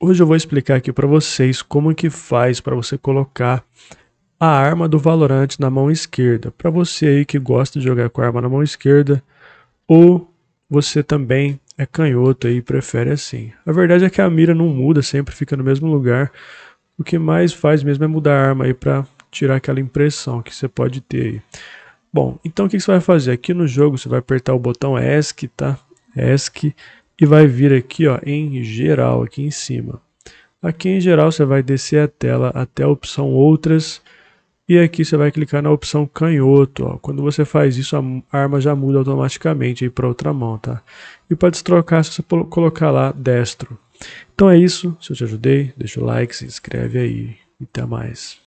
Hoje eu vou explicar aqui para vocês como que faz para você colocar a arma do Valorant na mão esquerda. Para você aí que gosta de jogar com a arma na mão esquerda ou você também é canhoto e prefere assim. A verdade é que a mira não muda, sempre fica no mesmo lugar. O que mais faz mesmo é mudar a arma aí para tirar aquela impressão que você pode ter aí. Bom, então o que você vai fazer? Aqui no jogo você vai apertar o botão ESC, tá? ESC e vai vir aqui ó, em geral, aqui em cima. Aqui em geral você vai descer a tela até a opção outras e aqui você vai clicar na opção canhoto. Ó. Quando você faz isso a arma já muda automaticamente para outra mão. Tá? E pode trocar se você colocar lá destro. Então é isso, se eu te ajudei, deixa o like, se inscreve aí e até mais.